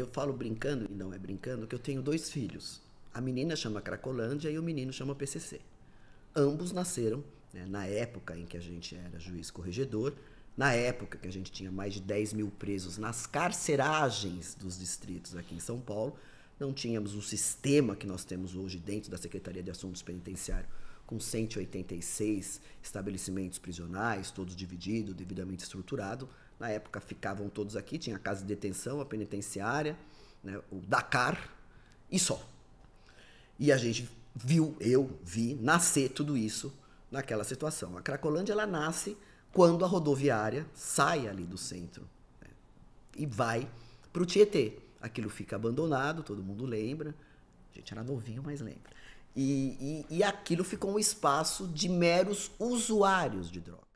eu falo brincando, e não é brincando, que eu tenho dois filhos. A menina chama Cracolândia e o menino chama PCC. Ambos nasceram né, na época em que a gente era juiz corregedor, na época que a gente tinha mais de 10 mil presos nas carceragens dos distritos aqui em São Paulo. Não tínhamos o sistema que nós temos hoje dentro da Secretaria de Assuntos Penitenciários, com 186 estabelecimentos prisionais, todos divididos, devidamente estruturados. Na época ficavam todos aqui, tinha a casa de detenção, a penitenciária, né, o Dakar e só. E a gente viu, eu vi nascer tudo isso naquela situação. A Cracolândia ela nasce quando a rodoviária sai ali do centro né, e vai para o Tietê. Aquilo fica abandonado, todo mundo lembra. A gente era novinho, mas lembra. E, e, e aquilo ficou um espaço de meros usuários de drogas.